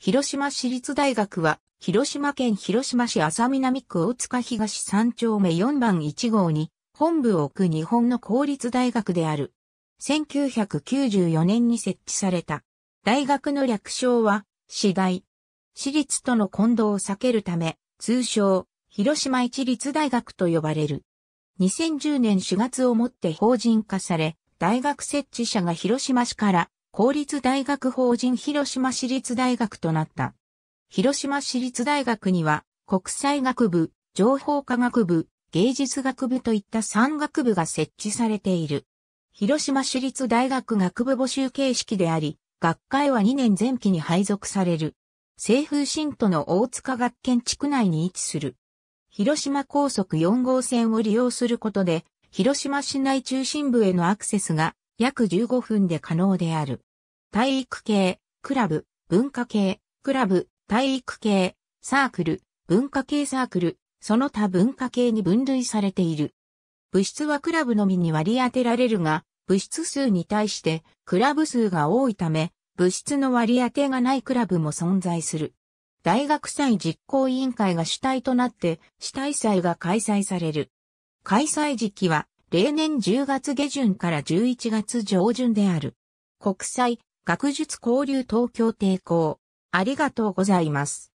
広島市立大学は、広島県広島市浅南区大塚東3丁目4番1号に、本部を置く日本の公立大学である。1994年に設置された。大学の略称は、市大。私立との混同を避けるため、通称、広島市立大学と呼ばれる。2010年4月をもって法人化され、大学設置者が広島市から公立大学法人広島市立大学となった。広島市立大学には、国際学部、情報科学部、芸術学部といった3学部が設置されている。広島市立大学学部募集形式であり、学会は2年前期に配属される。西風新都の大塚学研地区内に位置する。広島高速4号線を利用することで、広島市内中心部へのアクセスが約15分で可能である。体育系、クラブ、文化系、クラブ、体育系、サークル、文化系サークル、その他文化系に分類されている。物質はクラブのみに割り当てられるが、物質数に対してクラブ数が多いため、物質の割り当てがないクラブも存在する。大学祭実行委員会が主体となって、主体祭が開催される。開催時期は、例年10月下旬から11月上旬である。国際学術交流東京抵抗。ありがとうございます。